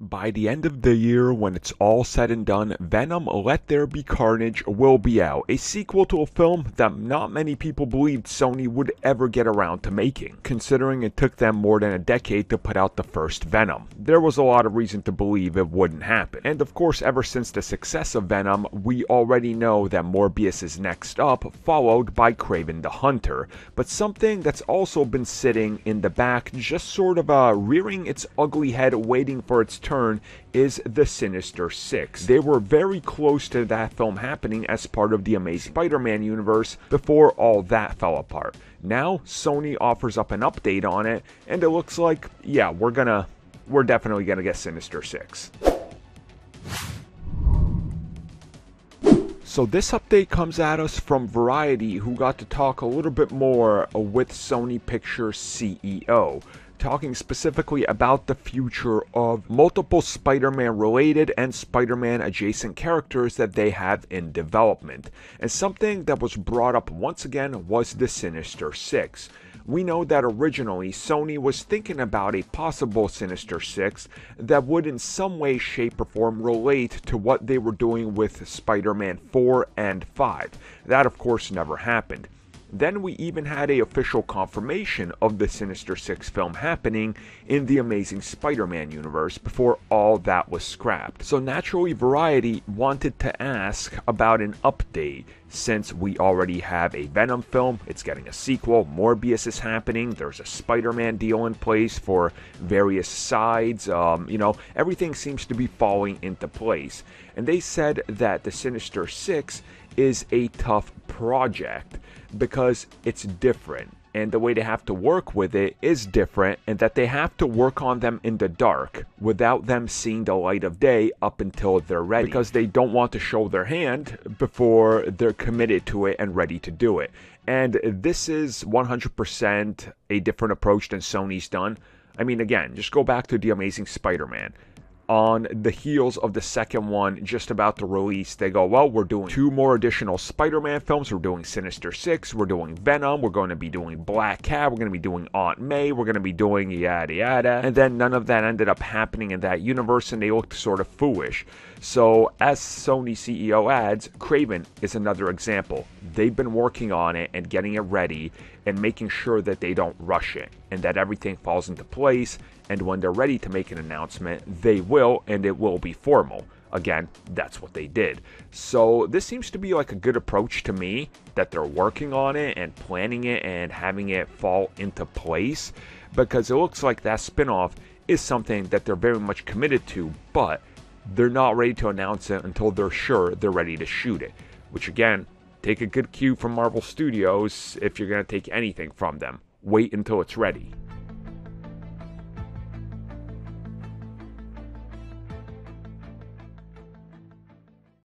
By the end of the year, when it's all said and done, Venom Let There Be Carnage will be out, a sequel to a film that not many people believed Sony would ever get around to making, considering it took them more than a decade to put out the first Venom. There was a lot of reason to believe it wouldn't happen. And of course, ever since the success of Venom, we already know that Morbius is next up, followed by Craven the Hunter. But something that's also been sitting in the back, just sort of uh, rearing its ugly head, waiting for its return is The Sinister Six. They were very close to that film happening as part of the Amazing Spider-Man universe before all that fell apart. Now, Sony offers up an update on it, and it looks like, yeah, we're gonna, we're definitely gonna get Sinister Six. So this update comes at us from Variety, who got to talk a little bit more with Sony Pictures CEO talking specifically about the future of multiple Spider-Man related and Spider-Man adjacent characters that they have in development. And something that was brought up once again was the Sinister Six. We know that originally Sony was thinking about a possible Sinister Six that would in some way, shape, or form relate to what they were doing with Spider-Man 4 and 5. That of course never happened. Then we even had a official confirmation of the Sinister Six film happening in the Amazing Spider-Man universe before all that was scrapped. So naturally Variety wanted to ask about an update since we already have a Venom film, it's getting a sequel, Morbius is happening, there's a Spider-Man deal in place for various sides, um, you know, everything seems to be falling into place. And they said that the Sinister Six is a tough project because it's different and the way they have to work with it is different and that they have to work on them in the dark without them seeing the light of day up until they're ready because they don't want to show their hand before they're committed to it and ready to do it and this is 100% a different approach than Sony's done I mean again just go back to the amazing Spider-Man on the heels of the second one just about to release, they go, well, we're doing two more additional Spider Man films. We're doing Sinister Six, we're doing Venom, we're going to be doing Black Cat, we're going to be doing Aunt May, we're going to be doing yada yada. And then none of that ended up happening in that universe, and they looked sort of foolish. So, as Sony CEO adds, Craven is another example. They've been working on it and getting it ready and making sure that they don't rush it and that everything falls into place. And when they're ready to make an announcement, they will, and it will be formal. Again, that's what they did. So, this seems to be like a good approach to me that they're working on it and planning it and having it fall into place because it looks like that spin off is something that they're very much committed to, but they're not ready to announce it until they're sure they're ready to shoot it. Which, again, take a good cue from Marvel Studios if you're going to take anything from them wait until it's ready.